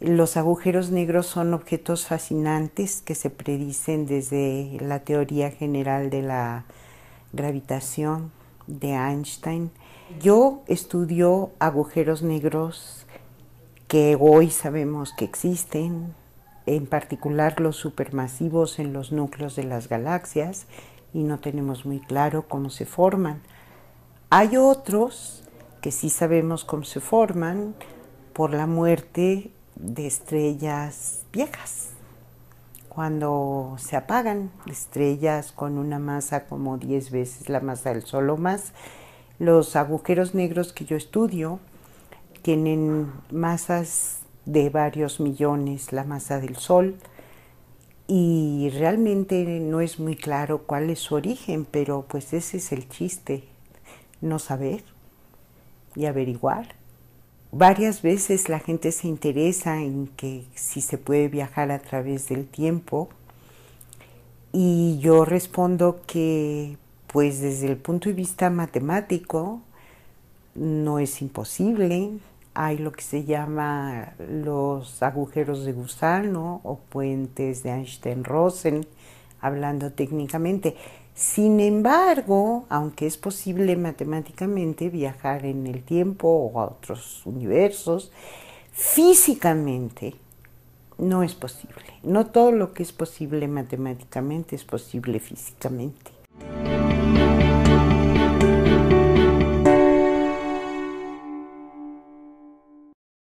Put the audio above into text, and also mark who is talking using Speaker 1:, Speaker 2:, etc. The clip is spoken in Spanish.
Speaker 1: Los agujeros negros son objetos fascinantes que se predicen desde la teoría general de la gravitación de Einstein. Yo estudio agujeros negros que hoy sabemos que existen, en particular los supermasivos en los núcleos de las galaxias, y no tenemos muy claro cómo se forman. Hay otros que sí sabemos cómo se forman por la muerte de estrellas viejas. Cuando se apagan estrellas con una masa como 10 veces la masa del Sol o más, los agujeros negros que yo estudio tienen masas de varios millones, la masa del Sol, y realmente no es muy claro cuál es su origen, pero pues ese es el chiste, no saber y averiguar. Varias veces la gente se interesa en que si se puede viajar a través del tiempo y yo respondo que pues desde el punto de vista matemático no es imposible. Hay lo que se llama los agujeros de gusano o puentes de Einstein-Rosen hablando técnicamente. Sin embargo, aunque es posible matemáticamente viajar en el tiempo o a otros universos, físicamente no es posible. No todo lo que es posible matemáticamente es posible físicamente.